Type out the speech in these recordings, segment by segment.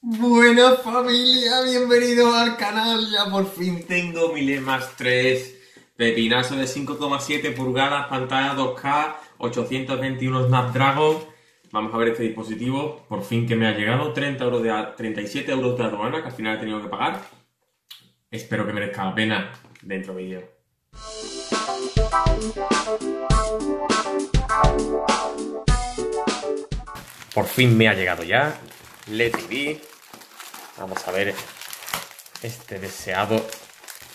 Buena familia, bienvenidos al canal. Ya por fin tengo mi Lemas 3. Pepinazo de 5,7 pulgadas, pantalla 2K, 821 Snapdragon. Vamos a ver este dispositivo, por fin que me ha llegado. 30 euros de, 37 euros de aduana, que al final he tenido que pagar. Espero que merezca la pena dentro vídeo. Por fin me ha llegado ya. LED TV. Vamos a ver este deseado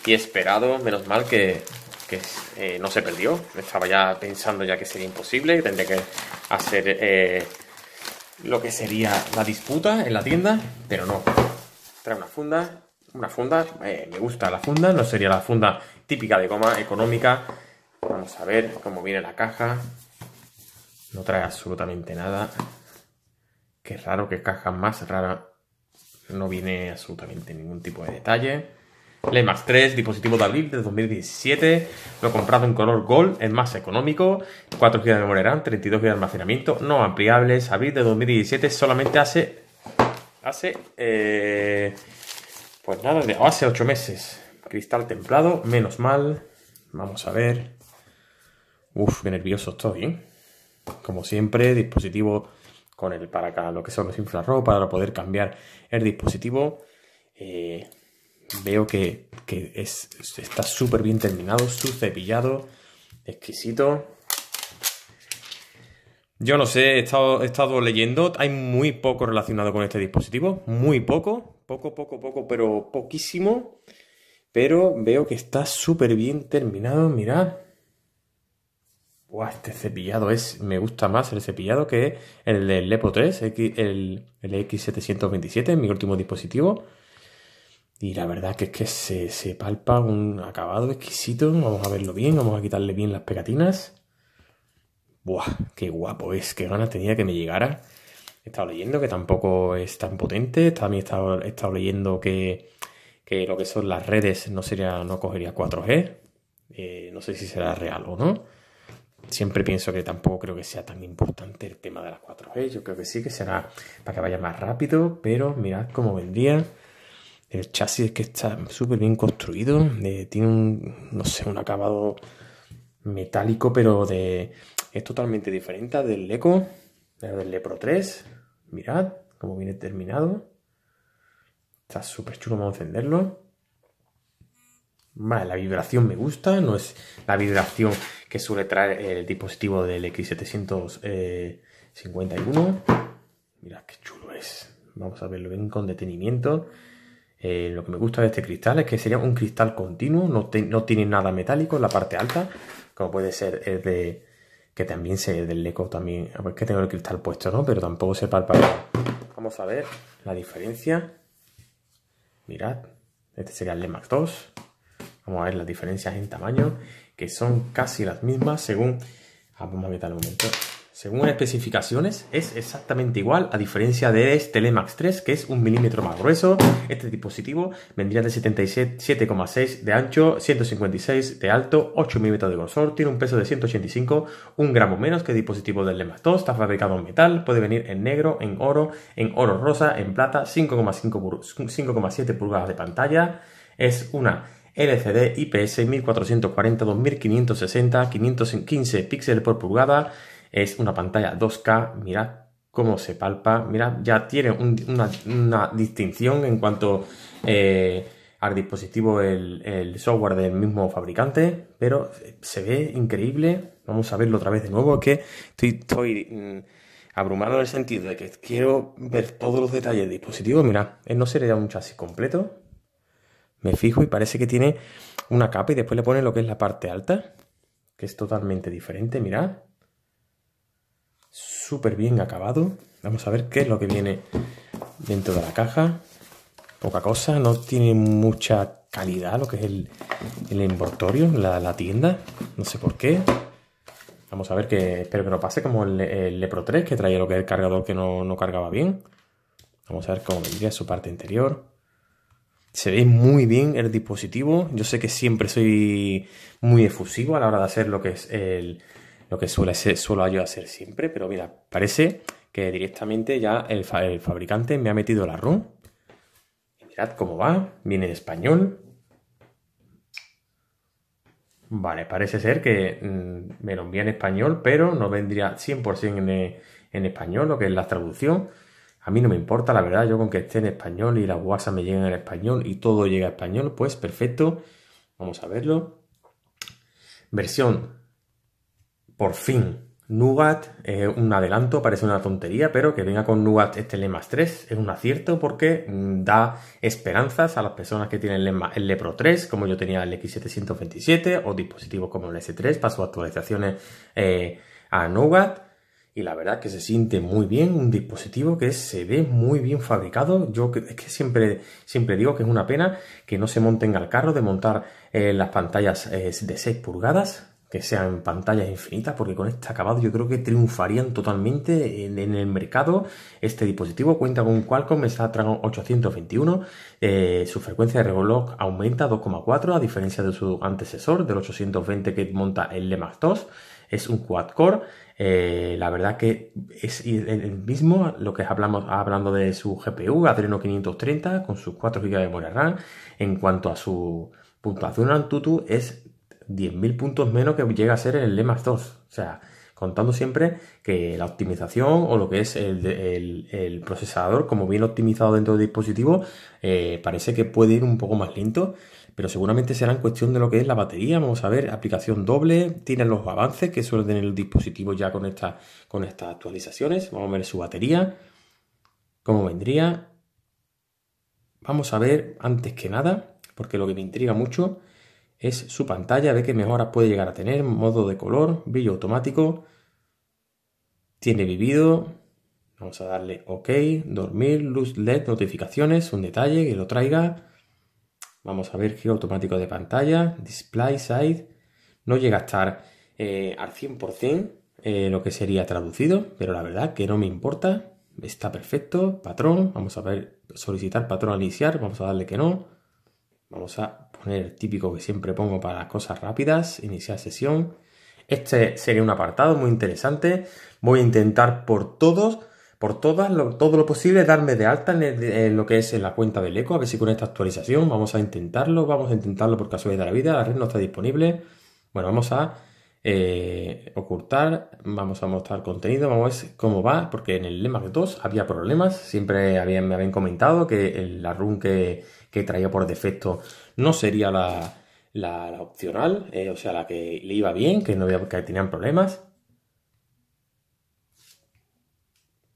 y esperado. Menos mal que, eh, no se perdió. Estaba ya pensando ya que sería imposible, tendré que hacer eh, lo que sería la disputa en la tienda, pero no. Trae una funda, una funda, eh, me gusta la funda, no sería la funda típica de goma económica. Vamos a ver cómo viene la caja. No trae absolutamente nada. Qué raro que caja más rara. No viene absolutamente ningún tipo de detalle. Le más 3, dispositivo de abril de 2017. Lo he comprado en color gold, es más económico. 4 GB de memoria RAM, 32 GB de almacenamiento, no ampliables. Abril de 2017 solamente hace. Hace. Eh, pues nada, hace 8 meses. Cristal templado, menos mal. Vamos a ver. Uf, qué nervioso estoy. ¿eh? Como siempre, dispositivo con el para acá, lo que son los infrarrojos para poder cambiar el dispositivo. Eh, veo que, está súper bien terminado, su cepillado, exquisito. Yo no sé, he estado, he estado leyendo, hay muy poco relacionado con este dispositivo, muy poco, poco, poco, poco, pero poquísimo. Pero veo que está súper bien terminado, mirad este cepillado es. Me gusta más el cepillado que el del Lepo 3, el, el X727, mi último dispositivo. Y la verdad que es que se, palpa un acabado exquisito. Vamos a verlo bien, vamos a quitarle bien las pegatinas. Buah, qué guapo es, qué ganas tenía que me llegara. He estado leyendo que tampoco es tan potente. También he estado, leyendo que, lo que son las redes no sería, no cogería 4G. Eh, no sé si será real o no siempre pienso que tampoco creo que sea tan importante el tema de las 4G. Yo creo que sí, que será para que vaya más rápido, pero mirad cómo vendría. El chasis es que está súper bien construido. tiene un, no sé, un acabado metálico, pero de es totalmente diferente del ECO, del pro 3. Mirad cómo viene terminado. Está súper chulo, vamos a encenderlo. Vale, la vibración me gusta, no es la vibración que suele traer el dispositivo del X751. Eh, Mirad qué chulo es. Vamos a verlo bien con detenimiento. Eh, lo que me gusta de este cristal es que sería un cristal continuo, no, tiene nada metálico en la parte alta, como puede ser el de... que también se del eco también... A ver, que tengo el cristal puesto, ¿no? Pero tampoco se palpa. Vamos a ver la diferencia. Mirad, este sería el Lemax 2. Vamos a ver las diferencias en tamaño, que son casi las mismas según... vamos a momento. Según especificaciones, es exactamente igual, a diferencia de este lemax 3, que es un milímetro más grueso. Este dispositivo vendría de 77,6 de ancho, 156 de alto, 8 milímetros de grosor, tiene un peso de 185, un gramo menos que el dispositivo del Lemax 2, está fabricado en metal, puede venir en negro, en oro, en oro rosa, en plata, 5,7 pulgadas de pantalla, es una LCD IPS 1440-2560, 515 píxeles por pulgada, es una pantalla 2K, mirad cómo se palpa, mirad, ya tiene una, distinción en cuanto eh, al dispositivo, el, software del mismo fabricante, pero se ve increíble, vamos a verlo otra vez de nuevo, que estoy... Mm, abrumado en el sentido de que quiero ver todos los detalles del dispositivo. mirad, no sería un chasis completo, me fijo y parece que tiene una capa y después le pone lo que es la parte alta, que es totalmente diferente, mirad. Súper bien acabado. Vamos a ver qué es lo que viene dentro de la caja. Poca cosa, no tiene mucha calidad lo que es el, el envoltorio, la, tienda, no sé por qué. Vamos a ver que espero que no pase como el, el Lepro 3 que traía lo que es el cargador que no, no cargaba bien. Vamos a ver cómo diría su parte interior. Se ve muy bien el dispositivo. Yo sé que siempre soy muy efusivo a la hora de hacer lo que es el, lo que suele ser, suelo yo hacer siempre, pero mira, parece que directamente ya el, fabricante me ha metido la ROM. Mirad cómo va, viene en español. Vale, parece ser que mm, me lo envía en español, pero no vendría 100% en español, lo que es la traducción. A mí no me importa, la verdad, yo con que esté en español y las WhatsApp me lleguen en español y todo llega a español, pues perfecto. Vamos a verlo. Versión, por fin, Nugat, eh, un adelanto, parece una tontería, pero que venga con Nugat este más 3 es un acierto porque mm, da esperanzas a las personas que tienen el Lepro 3, como yo tenía el X727 o dispositivos como el S3 para sus actualizaciones eh, a Nougat y la verdad que se siente muy bien, un dispositivo que se ve muy bien fabricado. Yo es que siempre, digo que es una pena que no se monten al carro de montar eh, las pantallas eh, de 6 pulgadas, que sean pantallas infinitas, porque con este acabado yo creo que triunfarían totalmente en, el mercado. Este dispositivo cuenta con un Qualcomm Snapdragon 821, eh, su frecuencia de reloj aumenta 2,4 a diferencia de su antecesor del 820 que monta el Lemax 2, es un quad-core. Eh, la verdad que es el mismo lo que hablamos hablando de su GPU, Adreno 530 con sus 4 GB de memoria RAM. En cuanto a su puntuación Antutu es 10.000 puntos menos que llega a ser el Lemas 2. O sea, contando siempre que la optimización o lo que es el, el, procesador, como bien optimizado dentro del dispositivo, eh, parece que puede ir un poco más lento pero seguramente será en cuestión de lo que es la batería. Vamos a ver, aplicación doble, tiene los avances que suelen tener el dispositivo ya con, con estas actualizaciones. Vamos a ver su batería, cómo vendría. Vamos a ver antes que nada, porque lo que me intriga mucho es su pantalla, ve qué mejoras puede llegar a tener, modo de color, brillo automático, tiene vivido, vamos a darle OK, dormir, luz LED, notificaciones, un detalle que lo traiga, Vamos a ver giro automático de pantalla, display side. No llega a estar eh, al 100% eh, lo que sería traducido, pero la verdad que no me importa. Está perfecto. Patrón, vamos a ver, solicitar patrón a iniciar. Vamos a darle que no. Vamos a poner el típico que siempre pongo para las cosas rápidas, iniciar sesión. Este sería un apartado muy interesante. Voy a intentar por todos por todas todo lo posible darme de alta en, lo que es la cuenta del eco, a ver si con esta actualización vamos a intentarlo, vamos a intentarlo por casualidad de la vida, la red no está disponible. Bueno, vamos a eh, ocultar, vamos a mostrar contenido, vamos a ver cómo va, porque en el Lema 2 había problemas, siempre me habían comentado que la run que, que, traía por defecto no sería la, opcional, eh, o sea, la que le iba bien, que no había, que tenían problemas.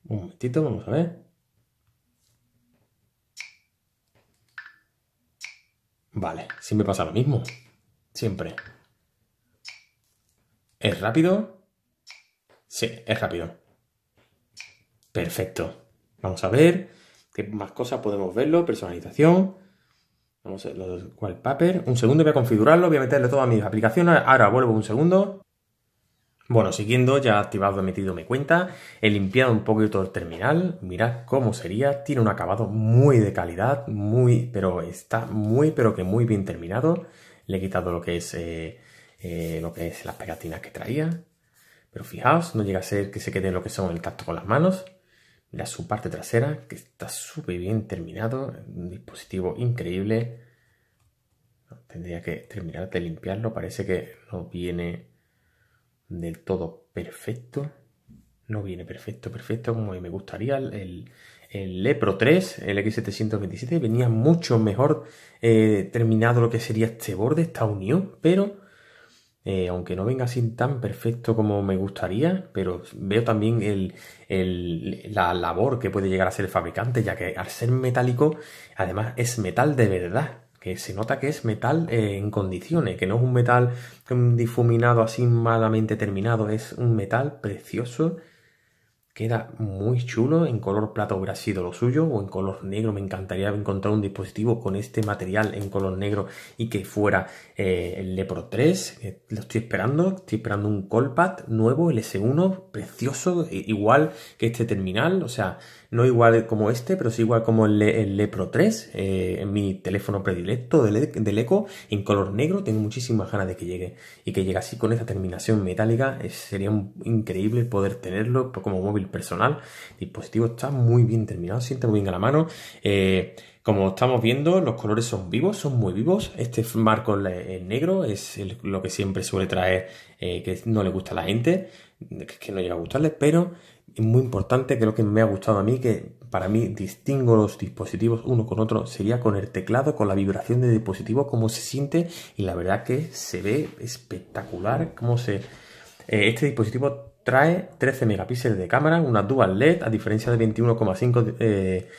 Un momentito, vamos a ver. Vale, siempre pasa lo mismo. Siempre. ¿Es rápido? Sí, es rápido. Perfecto. Vamos a ver qué más cosas podemos verlo. Personalización. Vamos a ver, wallpaper. Un segundo, voy a configurarlo, voy a meterle todas mis aplicaciones. Ahora vuelvo un segundo. Bueno, siguiendo, ya activado, he metido mi cuenta, he limpiado un poquito el terminal, mirad cómo sería, tiene un acabado muy de calidad, muy, pero está muy, pero que muy bien terminado. Le he quitado lo que es, eh, eh, lo que es las pegatinas que traía, pero fijaos, no llega a ser que se quede lo que son el tacto con las manos. Mira su parte trasera, que está súper bien terminado, un dispositivo increíble. Tendría que terminar de limpiarlo, parece que no viene del todo perfecto. No viene perfecto, perfecto como me gustaría. El, el Lepro 3, el X727, venía mucho mejor eh, terminado lo que sería este borde, esta unión, pero eh, aunque no venga así tan perfecto como me gustaría, pero veo también el, la labor que puede llegar a ser el fabricante, ya que al ser metálico, además es metal de verdad, se nota que es metal eh, en condiciones, que no es un metal mm, difuminado así malamente terminado, es un metal precioso, queda muy chulo, en color plata hubiera sido lo suyo, o en color negro, me encantaría encontrar un dispositivo con este material en color negro y que fuera eh, el Lepro 3, eh, lo estoy esperando, estoy esperando un Colpad nuevo, el S1, precioso, igual que este terminal, o sea, no igual como este, pero sí igual como el, Lepro 3, eh, mi teléfono predilecto del, e, del, Eco, en color negro. Tengo muchísimas ganas de que llegue y que llegue así con esa terminación metálica. sería increíble poder tenerlo como móvil personal. El dispositivo está muy bien terminado, siente muy bien a la mano. Eh, como estamos viendo, los colores son vivos, son muy vivos. Este marco negro es lo que siempre suele traer, eh, que no le gusta a la gente, que, no llega a gustarle, pero muy importante, creo que me ha gustado a mí, que para mí distingo los dispositivos uno con otro, sería con el teclado, con la vibración del dispositivo, cómo se siente y la verdad que se ve espectacular cómo se... Eh, este dispositivo trae 13 megapíxeles de cámara, una dual LED, a diferencia de 21,5 eh,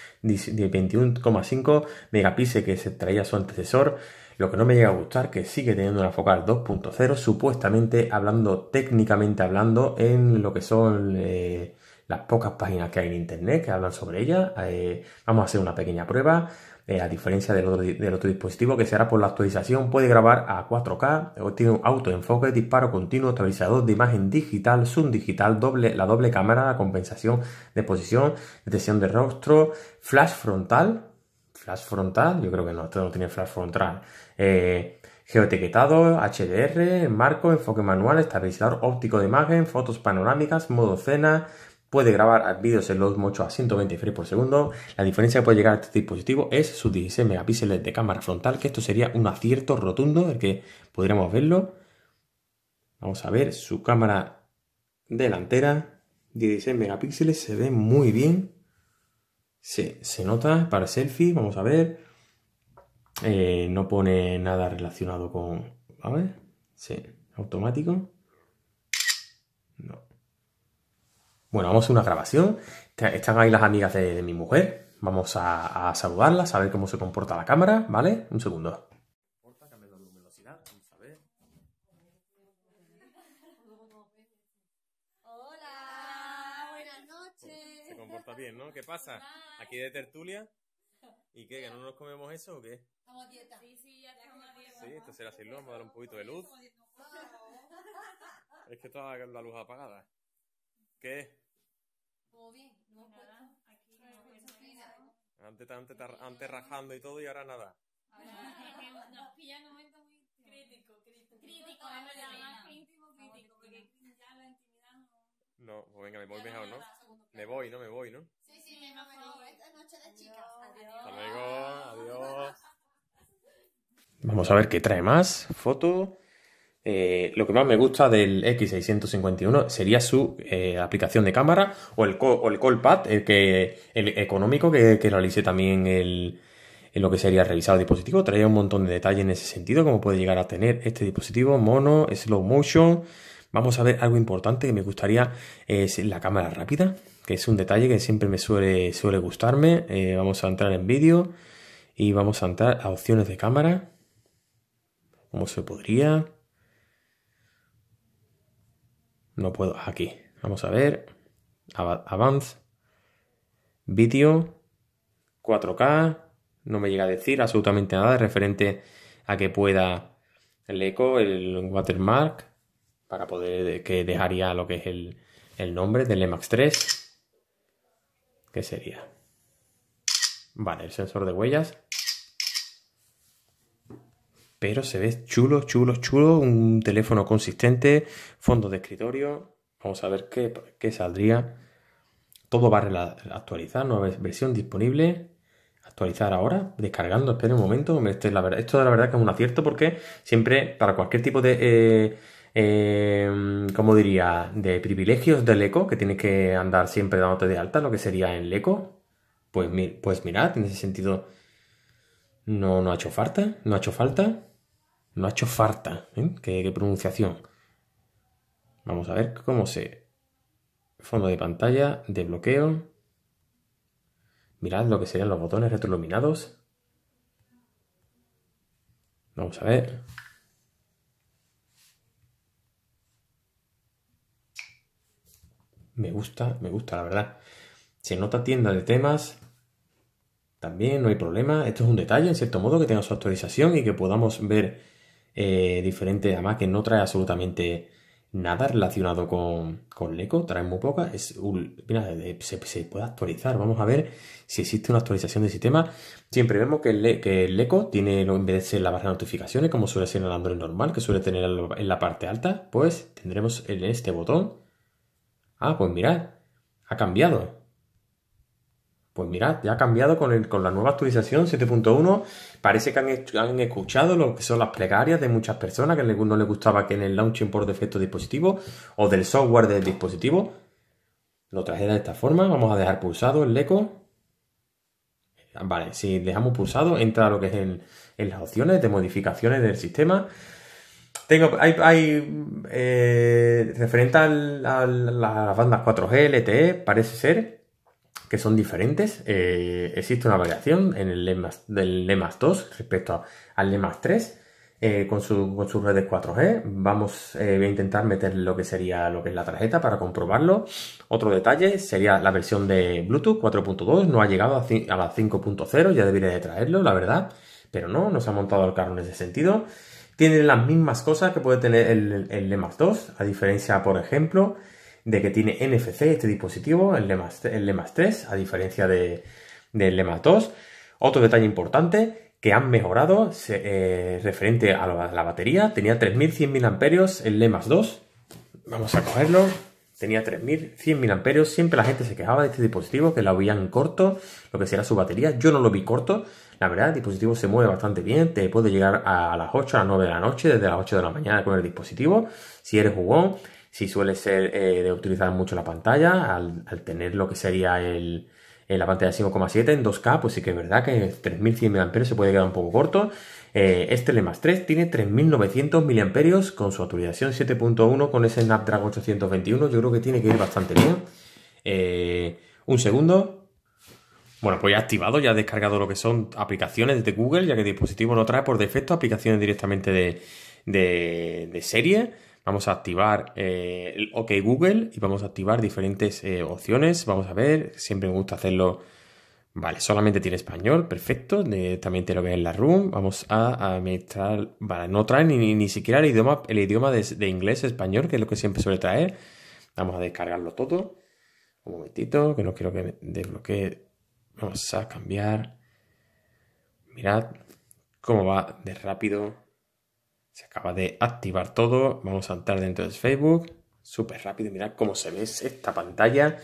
megapíxeles que se traía su antecesor. Lo que no me llega a gustar que sigue teniendo una focal 2.0, supuestamente hablando técnicamente hablando en lo que son eh, las pocas páginas que hay en Internet que hablan sobre ella. Eh, vamos a hacer una pequeña prueba. Eh, a diferencia del otro, dispositivo que será por la actualización, puede grabar a 4K, tiene un autoenfoque, disparo continuo, estabilizador de imagen digital, zoom digital, doble, la doble cámara, compensación de posición, detección de rostro, flash frontal, flash frontal, yo creo que no, esto no tiene flash frontal, eh, HDR, marco, enfoque manual, estabilizador óptico de imagen, fotos panorámicas, modo cena, puede grabar vídeos en los 8 a 120 frames por segundo. La diferencia que puede llegar a este dispositivo es sus 16 megapíxeles de cámara frontal, que esto sería un acierto rotundo el que podríamos verlo. Vamos a ver su cámara delantera, 16 megapíxeles, se ve muy bien. Se, se nota para selfie, vamos a ver. Eh, no pone nada relacionado con... A ver, sí, automático. No, bueno, vamos a una grabación. Están ahí las amigas de, mi mujer. Vamos a, saludarlas, a ver cómo se comporta la cámara, ¿vale? Un segundo. Hola, buenas noches. Se comporta bien, ¿no? ¿Qué pasa? Aquí de tertulia. ¿Y qué? ¿Que no nos comemos eso o qué? Estamos a dieta. Sí, sí, ya estamos a dieta. Sí, esto será así, vamos a dar un poquito de luz. Es que está la luz apagada. ¿Qué? Todo bien, no puedo. Aquí no hemos ¿no? antes, antes, antes rajando y todo y ahora nada. Ahora nos pilla un momento muy crítico, crítico. Crítico, más ah, ah, íntimo crítico, porque ya la intimidad no... No, pues venga, me voy mejor, ¿no? Me voy, ¿no? Me voy, ¿no? Sí, sí, me voy. Esta noche de chicas. Adiós. Hasta luego, adiós. Vamos a ver qué trae más. Foto. Eh, lo que más me gusta del X651 sería su eh, aplicación de cámara o el, Callpad, el pad, el, que, económico que, realice también el, en lo que sería revisar el dispositivo. Traía un montón de detalles en ese sentido, como puede llegar a tener este dispositivo, mono, slow motion. Vamos a ver algo importante que me gustaría, es la cámara rápida, que es un detalle que siempre me suele, gustarme. Eh, vamos a entrar en vídeo y vamos a entrar a opciones de cámara. ¿Cómo se podría? No puedo. Aquí. Vamos a ver. Avance. Vídeo. 4K. No me llega a decir absolutamente nada referente a que pueda el eco, el watermark, para poder eh, que dejaría lo que es el, nombre del Max 3. ¿Qué sería? Vale, el sensor de huellas. Pero se ve chulo, chulo, chulo. Un teléfono consistente, fondo de escritorio. Vamos a ver qué, qué saldría. Todo va a actualizar, nueva versión disponible. Actualizar ahora, descargando, Espera un momento. Esto es la verdad, esto la verdad que es un acierto porque siempre para cualquier tipo de... Eh, eh como diría, de privilegios del eco, que tienes que andar siempre dándote de alta, lo que sería en leco. Pues, pues mirad, en ese sentido no, no ha hecho falta, no ha hecho falta. No ha hecho falta. ¿eh? ¿Qué, pronunciación. Vamos a ver cómo se... Fondo de pantalla, de bloqueo. Mirad lo que serían los botones retroiluminados. Vamos a ver. Me gusta, me gusta, la verdad. Se nota tienda de temas. También no hay problema. Esto es un detalle, en cierto modo, que tenga su actualización y que podamos ver eh, diferente, además que no trae absolutamente nada relacionado con, con Leco, trae muy poca. Es un, se, puede actualizar. Vamos a ver si existe una actualización de sistema. Siempre vemos que, el que Leco tiene, en vez de ser la barra de notificaciones, como suele ser en el Android normal, que suele tener en la parte alta, pues tendremos en este botón. Ah, pues mirad, ha cambiado. Pues mirad, ya ha cambiado con, con la nueva actualización 7.1. Parece que han, escuchado lo que son las plegarias de muchas personas que no les gustaba que en el launching por defecto dispositivo o del software del dispositivo. Lo traje de esta forma. Vamos a dejar pulsado el eco. Vale, si dejamos pulsado, entra lo que es en las opciones de modificaciones del sistema. Tengo, hay, eh, referente a las bandas 4G, LTE, parece ser que son diferentes. Eh, existe una variación en el LEMAS, del LEMAS 2 respecto al LEMAS 3. Eh, con, su, con, sus redes 4G. Vamos, eh, voy a intentar meter lo que sería lo que es la tarjeta para comprobarlo. Otro detalle sería la versión de Bluetooth 4.2. No ha llegado a, la 5.0, ya debería de traerlo, la verdad. Pero no, no se ha montado el carro en ese sentido. Tiene las mismas cosas que puede tener el, el, 2, a diferencia, por ejemplo, de que tiene NFC este dispositivo, el LEMAS, el 3, a diferencia de, del LEMAS 2. Otro detalle importante que han mejorado eh, referente a la, batería, tenía 3100 amperios el LEMAS 2. Vamos a cogerlo. Tenía 3100 amperios. siempre la gente se quejaba de este dispositivo, que lo habían corto, lo que será su batería. Yo no lo vi corto, la verdad, el dispositivo se mueve bastante bien, te puede llegar a las 8, a las 9 de la noche, desde las 8 de la mañana con el dispositivo, si eres jugón si suele ser eh, de utilizar mucho la pantalla, al, tener lo que sería la pantalla 5,7 en 2K, pues sí que es verdad que 3100 mAh se puede quedar un poco corto. Eh, este L 3 tiene 3900 mAh con su actualización 7.1 con ese Snapdragon 821. Yo creo que tiene que ir bastante bien. Eh, un segundo. Bueno, pues ya he activado, ya ha descargado lo que son aplicaciones de Google, ya que el dispositivo no trae por defecto aplicaciones directamente de, de, de serie. Vamos a activar eh, el OK Google y vamos a activar diferentes eh, opciones. Vamos a ver, siempre me gusta hacerlo. Vale, solamente tiene español, perfecto. también te lo ve en la room. Vamos a administrar. Vale, no trae ni, siquiera el idioma, el idioma de, de inglés, español, que es lo que siempre suele traer. Vamos a descargarlo todo. Un momentito, que no quiero que me desbloquee. Vamos a cambiar. Mirad cómo va de rápido se acaba de activar todo. Vamos a entrar dentro de Facebook. Súper rápido. Mirad cómo se ve esta pantalla.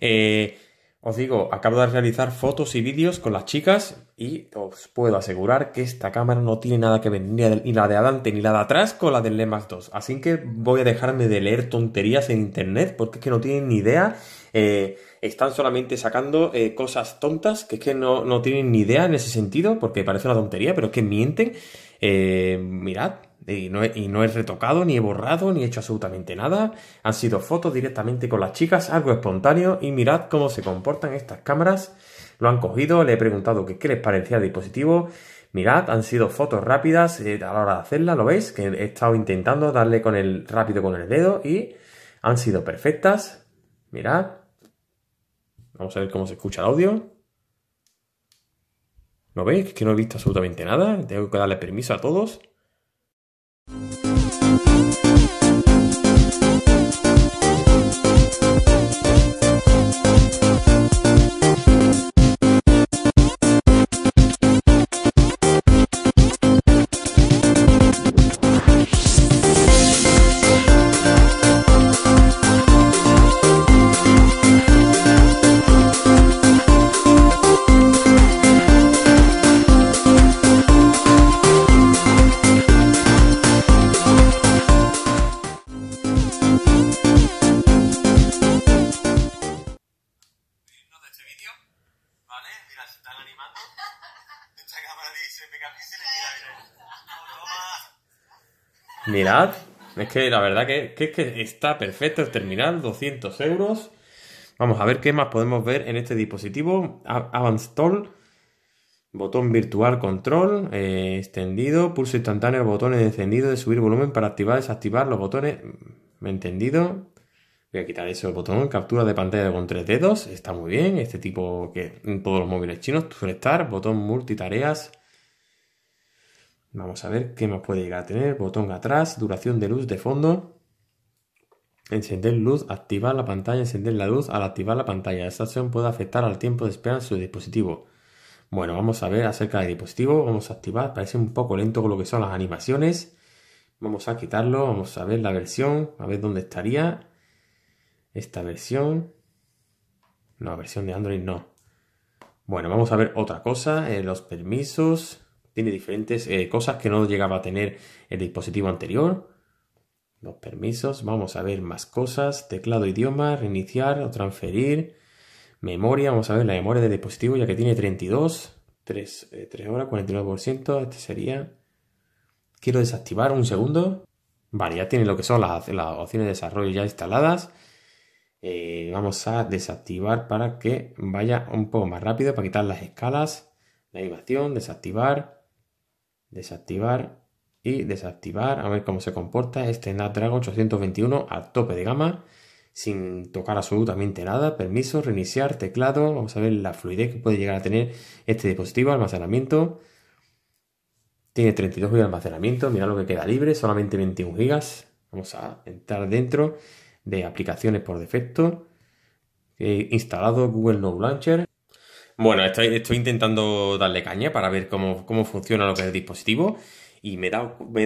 Eh, os digo, acabo de realizar fotos y vídeos con las chicas y os puedo asegurar que esta cámara no tiene nada que ver ni la de adelante ni la de atrás con la del Lemax 2. Así que voy a dejarme de leer tonterías en internet porque es que no tienen ni idea eh, están solamente sacando eh, cosas tontas que es que no, tienen ni idea en ese sentido, porque parece una tontería, pero es que mienten. Eh, mirad, y no, he, retocado, ni he borrado, ni he hecho absolutamente nada. Han sido fotos directamente con las chicas, algo espontáneo. Y mirad cómo se comportan estas cámaras. Lo han cogido, le he preguntado qué les parecía el dispositivo. Mirad, han sido fotos rápidas a la hora de hacerla, ¿lo veis? Que he estado intentando darle con el rápido con el dedo y han sido perfectas. Mirad, Vamos a ver cómo se escucha el audio. ¿Lo veis? Que no he visto absolutamente nada. Tengo que darle permiso a todos. Mirad, es que la verdad que, está perfecto el terminal, 200 euros. Vamos a ver qué más podemos ver en este dispositivo. Toll, botón virtual control, eh, extendido, pulso instantáneo, botones de encendido, de subir volumen para activar, desactivar los botones. ¿Me mm, he entendido? Voy a quitar eso. El botón, captura de pantalla con tres dedos, está muy bien, este tipo que en todos los móviles chinos suele estar, botón multitareas, Vamos a ver qué más puede llegar a tener. Botón atrás, duración de luz de fondo. Encender luz, activar la pantalla, encender la luz al activar la pantalla. Esta acción puede afectar al tiempo de espera en su dispositivo. Bueno, vamos a ver acerca del dispositivo. Vamos a activar. Parece un poco lento con lo que son las animaciones. Vamos a quitarlo. Vamos a ver la versión. A ver dónde estaría. Esta versión. No, versión de Android no. Bueno, vamos a ver otra cosa. Eh, los permisos. Tiene diferentes eh, cosas que no llegaba a tener el dispositivo anterior. Los permisos, vamos a ver más cosas. Teclado, idioma, reiniciar o transferir. Memoria, vamos a ver la memoria del dispositivo ya que tiene 32. 3, eh, horas, 49%. Este sería... Quiero desactivar un segundo. Vale, ya tiene lo que son las, las opciones de desarrollo ya instaladas. Eh, vamos a desactivar para que vaya un poco más rápido, para quitar las escalas, la animación, desactivar desactivar y desactivar. A ver cómo se comporta este Snapdragon 821 al tope de gama, sin tocar absolutamente nada. Permiso, reiniciar, teclado. Vamos a ver la fluidez que puede llegar a tener este dispositivo, almacenamiento. Tiene 32 GB de almacenamiento, mira lo que queda libre, solamente 21 GB. Vamos a entrar dentro de aplicaciones por defecto. He eh, instalado Google Node Launcher. Bueno, estoy, intentando darle caña para ver cómo, funciona lo que es el dispositivo y me he,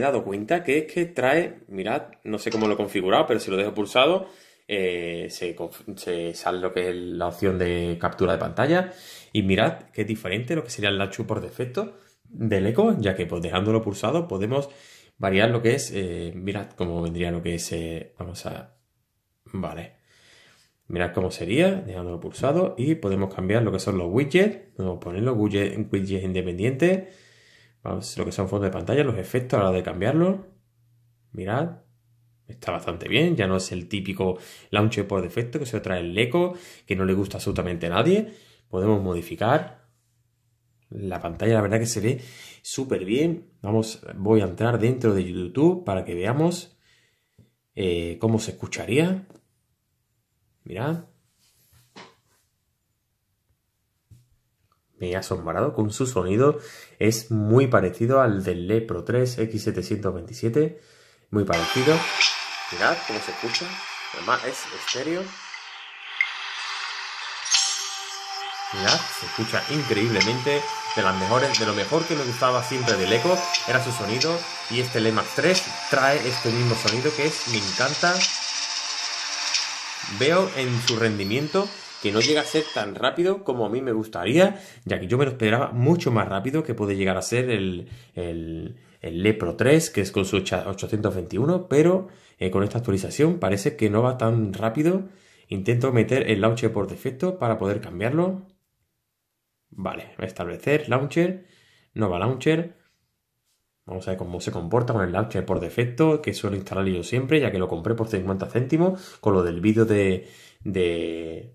dado, cuenta que es que trae, mirad, no sé cómo lo he configurado, pero si lo dejo pulsado, eh, se, sale lo que es la opción de captura de pantalla. Y mirad que es diferente lo que sería el lachu por defecto del eco, ya que pues, dejándolo pulsado podemos variar lo que es. Eh, mirad cómo vendría lo que es. Eh, vamos a. Vale. Mirad cómo sería, dejándolo pulsado y podemos cambiar lo que son los widgets. Podemos poner los widgets, independientes. Vamos, lo que son fondos de pantalla, los efectos a la hora de cambiarlo. Mirad, está bastante bien. Ya no es el típico launcher por defecto que se trae el eco, que no le gusta absolutamente a nadie. Podemos modificar la pantalla, la verdad que se ve súper bien. Vamos, voy a entrar dentro de YouTube para que veamos eh, cómo se escucharía. Mirad Me he asombrado con su sonido. Es muy parecido al del Le Pro 3 X727. Muy parecido. Mirad cómo se escucha. Además es estéreo. Mirad, se escucha increíblemente de las mejores, de lo mejor que me gustaba siempre del Echo, era su sonido y este Max 3 trae este mismo sonido que es, me encanta, veo en su rendimiento que no llega a ser tan rápido como a mí me gustaría, ya que yo me lo esperaba mucho más rápido que puede llegar a ser el, el, el Lepro 3, que es con su 821, pero eh, con esta actualización parece que no va tan rápido. Intento meter el launcher por defecto para poder cambiarlo. Vale, establecer launcher, no va launcher, Vamos a ver cómo se comporta con el launcher por defecto, que suelo instalar yo siempre, ya que lo compré por 50 céntimos, con lo del vídeo de, de,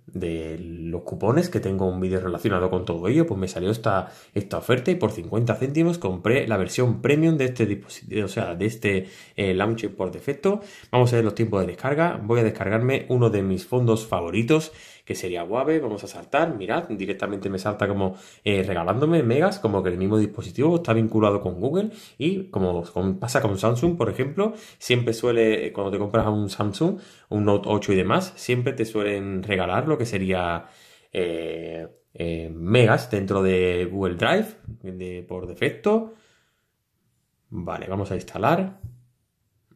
los cupones, que tengo un vídeo relacionado con todo ello, pues me salió esta, esta oferta y por 50 céntimos compré la versión premium de este dispositivo, o sea, de este eh, launcher por defecto. Vamos a ver los tiempos de descarga. Voy a descargarme uno de mis fondos favoritos, que sería wave vamos a saltar, mirad, directamente me salta como eh, regalándome megas, como que el mismo dispositivo está vinculado con Google y como, pasa con Samsung, por ejemplo, siempre suele, eh, cuando te compras un Samsung, un Note 8 y demás, siempre te suelen regalar lo que sería... Eh, megas dentro de Google Drive por defecto. Vale, vamos a instalar.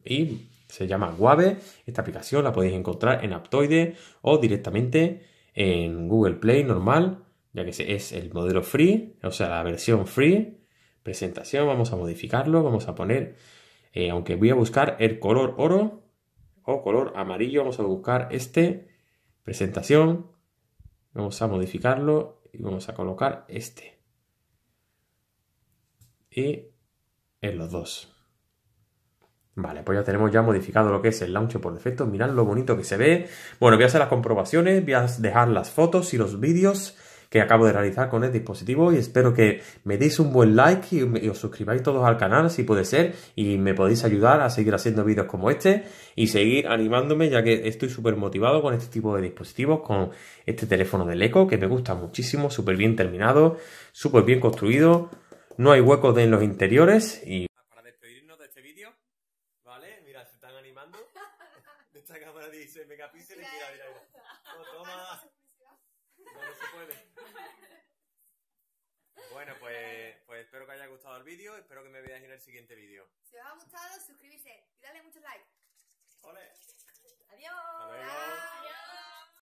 Y se llama Guave. Esta aplicación la podéis encontrar en Aptoide o directamente en Google Play normal, ya que es el modelo free, o sea, la versión free. Presentación, vamos a modificarlo, vamos a poner, eh, aunque voy a buscar el color oro o color amarillo, vamos a buscar este, presentación, vamos a modificarlo y vamos a colocar este. Y en los dos. Vale, pues ya tenemos ya modificado lo que es el launcher por defecto. Mirad lo bonito que se ve. Bueno, voy a hacer las comprobaciones, voy a dejar las fotos y los vídeos que acabo de realizar con el dispositivo y espero que me deis un buen like y, os suscribáis todos al canal si puede ser y me podéis ayudar a seguir haciendo vídeos como este y seguir animándome ya que estoy súper motivado con este tipo de dispositivos, con este teléfono del Eco que me gusta muchísimo, súper bien terminado, súper bien construido, no hay huecos en los interiores y mira, mira. toma. Bueno, pues, pues espero que haya gustado el vídeo, espero que me veáis en el siguiente vídeo. Si os ha gustado, suscribirse y darle muchos likes. ¡Ole! ¡Adiós! Adiós.